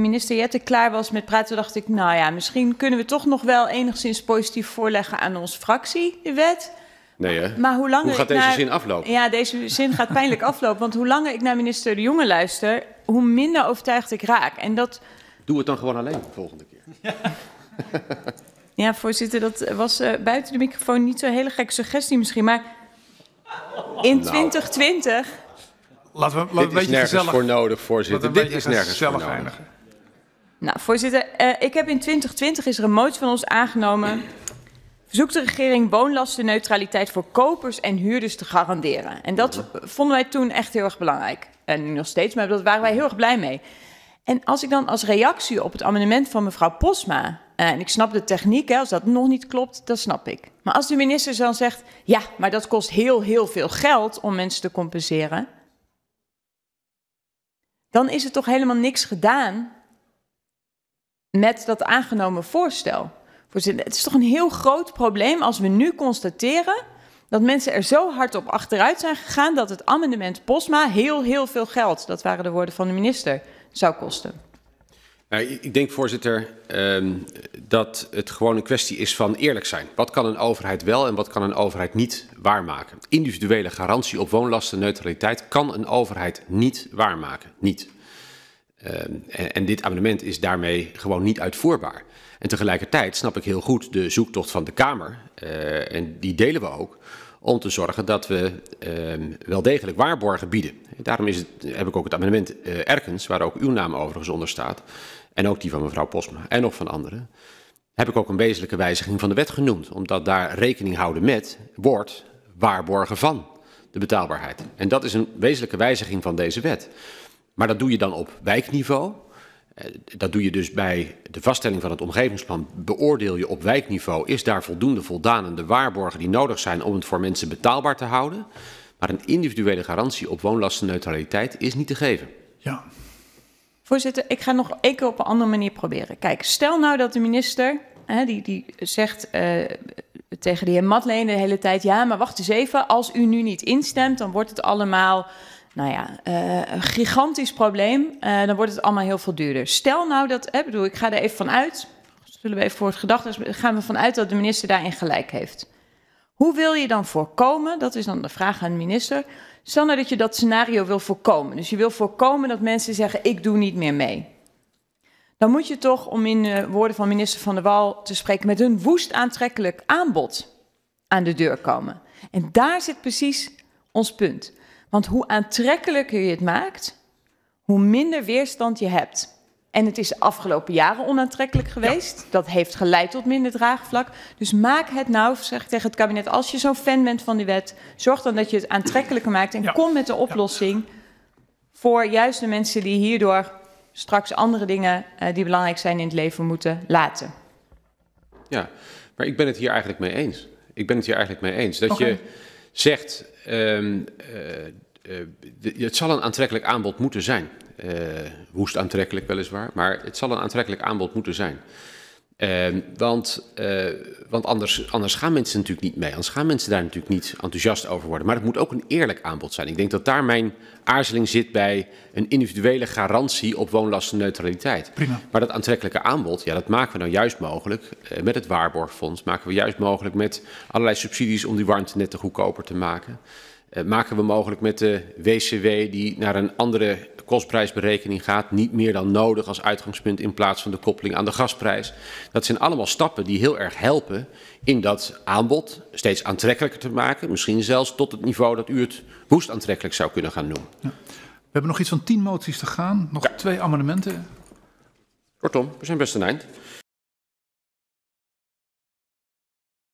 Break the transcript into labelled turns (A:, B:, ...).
A: minister Jette klaar was met praten, dacht ik, nou ja, misschien kunnen we toch nog wel enigszins positief voorleggen aan onze fractie, de wet. Nee, hè? Maar hoe, langer gaat deze zin aflopen? Ja, deze zin gaat pijnlijk aflopen. Want hoe langer ik naar minister De Jonge luister, hoe minder overtuigd ik raak. En dat... Doe het dan
B: gewoon alleen de volgende keer.
A: Ja. voorzitter, dat was eh, buiten de microfoon niet zo'n hele gekke suggestie misschien. Maar in 2020 nou.
B: Laten we, laten dit is nergens gezellig. voor nodig, voorzitter. Dit is nergens voor nodig.
A: Nou, voorzitter, uh, ik heb in 2020 is er een motie van ons aangenomen. Verzoekt de regering woonlastenneutraliteit voor kopers en huurders te garanderen. En dat vonden wij toen echt heel erg belangrijk. En eh, nu nog steeds, maar daar waren wij heel erg blij mee. En als ik dan als reactie op het amendement van mevrouw Posma... Eh, en ik snap de techniek, hè, als dat nog niet klopt, dat snap ik. Maar als de minister dan zegt... ja, maar dat kost heel, heel veel geld om mensen te compenseren... dan is er toch helemaal niks gedaan met dat aangenomen voorstel. Het is toch een heel groot probleem als we nu constateren dat mensen er zo hard op achteruit zijn gegaan dat het amendement Posma heel, heel veel geld, dat waren de woorden van de minister, zou kosten.
B: Nou, ik denk, voorzitter, ehm, dat het gewoon een kwestie is van eerlijk zijn. Wat kan een overheid wel en wat kan een overheid niet waarmaken? Individuele garantie op woonlastenneutraliteit kan een overheid niet waarmaken. Niet. Ehm, en, dit amendement is daarmee gewoon niet uitvoerbaar. En tegelijkertijd snap ik heel goed de zoektocht van de Kamer, uh, en die delen we ook, om te zorgen dat we ehm, wel degelijk waarborgen bieden. Daarom is het, heb ik ook het amendement uh, Erkens, waar ook uw naam overigens onder staat, en ook die van mevrouw Posma en nog van anderen, heb ik ook een wezenlijke wijziging van de wet genoemd, omdat daar rekening houden met wordt waarborgen van de betaalbaarheid. En dat is een wezenlijke wijziging van deze wet. Maar dat doe je dan op wijkniveau. Eh, dat doe je dus bij de vaststelling van het omgevingsplan. Beoordeel je op wijkniveau, is daar voldoende voldaan aan de waarborgen die nodig zijn om het voor mensen betaalbaar te houden. Maar een individuele garantie op woonlastenneutraliteit is niet te geven. Ja.
A: Voorzitter, ik ga nog één keer op een andere manier proberen. Kijk, stel nou dat de minister, hè, die, die zegt eh, tegen de heer Matleen de hele tijd... ja, maar wacht eens even, als u nu niet instemt, dan wordt het allemaal nou ja, eh, een gigantisch probleem, eh, dan wordt het allemaal heel veel duurder. Stel nou dat, bedoel, ik ga er even van uit, zullen we even voor het gedachten dus gaan we vanuit dat de minister daarin gelijk heeft. Hoe wil je dan voorkomen, dat is dan de vraag aan de minister, stel nou dat je dat scenario wil voorkomen. Dus je wil voorkomen dat mensen zeggen, ik doe niet meer mee. Dan moet je toch, om in woorden van minister Van der Wal te spreken, met een woest aantrekkelijk aanbod aan de deur komen. En daar zit precies ons punt. Want hoe aantrekkelijker je het maakt, hoe minder weerstand je hebt. En het is de afgelopen jaren onaantrekkelijk geweest. Dat heeft geleid tot minder draagvlak. Dus maak het nou, zeg ik tegen het kabinet, als je zo'n fan bent van die wet, zorg dan dat je het aantrekkelijker maakt en kom met de oplossing voor juist de mensen die hierdoor straks andere dingen uh, die belangrijk zijn in het leven moeten laten.
B: Ja, maar ik ben het hier eigenlijk mee eens. Ik ben het hier eigenlijk mee eens. Dat je zegt, ehm, eh, eh, het zal een aantrekkelijk aanbod moeten zijn. Eh, woest aantrekkelijk weliswaar, maar het zal een aantrekkelijk aanbod moeten zijn. Ehm, want, eh, want anders, anders gaan mensen natuurlijk niet mee. Anders gaan mensen daar natuurlijk niet enthousiast over worden. Maar het moet ook een eerlijk aanbod zijn. Ik denk dat daar mijn aarzeling zit bij een individuele garantie op woonlastenneutraliteit. Prima. Maar dat aantrekkelijke aanbod, ja, dat maken we nou juist mogelijk eh, met het Waarborgfonds. Maken we juist mogelijk met allerlei subsidies om die warmtenetten goedkoper te maken. Eh, maken we mogelijk met de WCW die naar een andere kostprijsberekening gaat, niet meer dan nodig als uitgangspunt in plaats van de koppeling aan de gasprijs. Dat zijn allemaal stappen die heel erg helpen in dat aanbod steeds aantrekkelijker te maken. Misschien zelfs tot het niveau dat u het woest aantrekkelijk zou kunnen gaan noemen. Ja. We hebben nog iets van tien moties te gaan, nog twee amendementen. Kortom, we zijn best een eind.